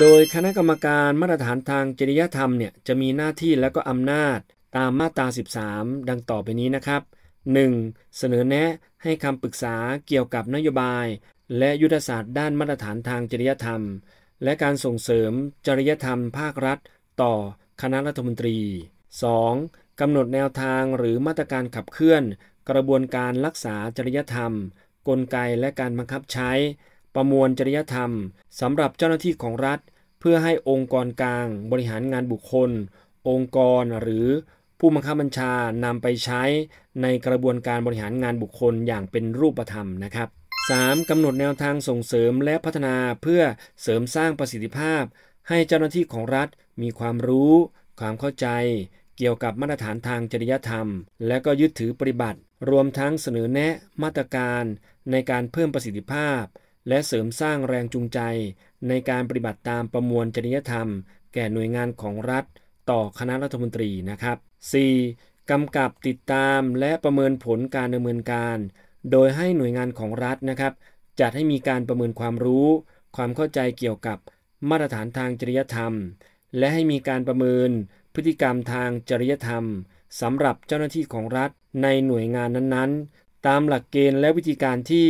โดยคณะกรรมการมาตรฐานทางจริยธรรมเนี่ยจะมีหน้าที่และก็อำนาจตามมาตรา13 ดังต่อไปนี้นะครับ 1. เสนอแนะให้คำปรึกษาเกี่ยวกับนโยบาย และยุทธศาสตร์ด้านมาตรฐานทางจริยธรรม และการส่งเสริมจริยธรรมภาครัฐ ต่อคณะรัฐมนตรี 2. กำหนดแนวทางหรือมาตรการขับเคลื่อน กระบวนการรักษาจริยธรรม กลไกและการบังคับใช้ประมวลจริยธรรมสำหรับเจ้าหน้าที่ของรัฐ เพื่อให้องค์กรกลางบริหารงานบุคคล องค์กรหรือผู้บังคับบัญชานำไปใช้ในกระบวนการบริหารงานบุคคลอย่างเป็นรูปธรรมนะครับ 3. กำหนดแนวทางส่งเสริมและพัฒนาเพื่อเสริมสร้างประสิทธิภาพ ให้เจ้าหน้าที่ของรัฐ มีความรู้ ความเข้าใจ เกี่ยวกับมาตรฐานทางจริยธรรม และก็ยึดถือปฏิบัติ รวมทั้งเสนอแนะมาตรการในการเพิ่มประสิทธิภาพและเสริมสร้างแรงจูงใจในการปฏิบัติตามประมวลจริยธรรม แก่หน่วยงานของรัฐ ต่อคณะรัฐมนตรีนะครับ 4. กำกับติดตามและประเมินผลการดำเนินการ โดยให้หน่วยงานของรัฐนะครับจัดให้มีการประเมินความรู้ ความเข้าใจเกี่ยวกับมาตรฐานทางจริยธรรม และให้มีการประเมินพฤติกรรมทางจริยธรรมสำหรับเจ้าหน้าที่ของรัฐในหน่วยงานนั้น ๆตามหลักเกณฑ์และวิธีการที่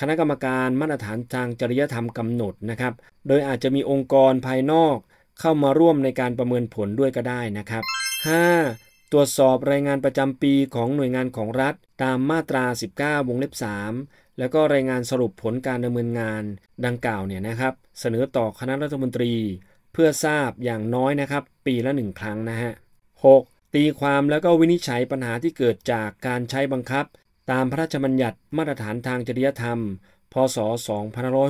คณะกรรมการมาตรฐานทางจริยธรรมกำหนดนะครับ โดยอาจจะมีองค์กรภายนอก เข้ามาร่วมในการประเมินผลด้วยก็ได้นะครับ 5. ตรวจสอบรายงานประจำปีของหน่วยงานของรัฐ ตามมาตรา 19 วงเล็บ 3 แล้วก็รายงานสรุปผลการดำเนินงานดังกล่าวเนี่ยนะครับเสนอต่อคณะรัฐมนตรีเพื่อทราบอย่างน้อยนะครับ ปีละหนึ่งครั้งนะฮะ 6. ตีความแล้วก็วินิจฉัยปัญหาที่เกิดจากการใช้บังคับตามพระราชบัญญัติมาตรฐานทางจริยธรรม พศ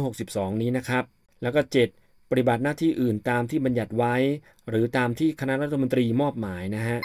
2562 นี้นะครับ แล้วก็ 7 ปฏิบัติหน้าที่อื่นตามที่บัญญัติไว้ หรือตามที่คณะรัฐมนตรีมอบหมายนะฮะ